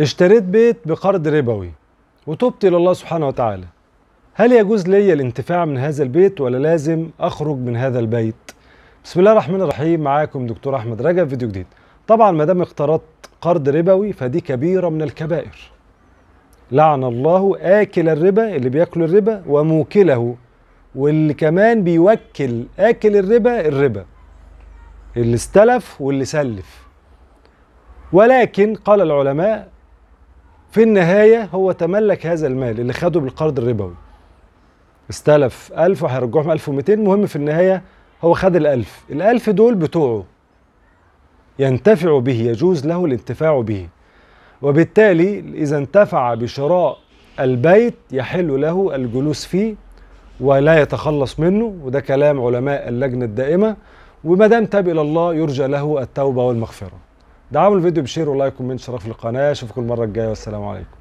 اشتريت بيت بقرض ربوي وتبت الى الله سبحانه وتعالى هل يجوز لي الانتفاع من هذا البيت ولا لازم اخرج من هذا البيت بسم الله الرحمن الرحيم معاكم دكتور احمد رجب فيديو جديد طبعا ما دام اقترضت قرض ربوي فدي كبيره من الكبائر لعن الله اكل الربا اللي بياكل الربا وموكله واللي كمان بيوكل اكل الربا الربا اللي استلف واللي سلف ولكن قال العلماء في النهايه هو تملك هذا المال اللي خده بالقرض الربوي استلف 1000 وهيرجعهم 1200 المهم في النهايه هو خد ال1000 ال1000 دول بتوعه ينتفع به يجوز له الانتفاع به وبالتالي اذا انتفع بشراء البيت يحل له الجلوس فيه ولا يتخلص منه وده كلام علماء اللجنه الدائمه وما دام تاب الى الله يرجى له التوبه والمغفره دعموا الفيديو بشير ولايك ومن شرف القناه اشوفكم المره الجايه والسلام عليكم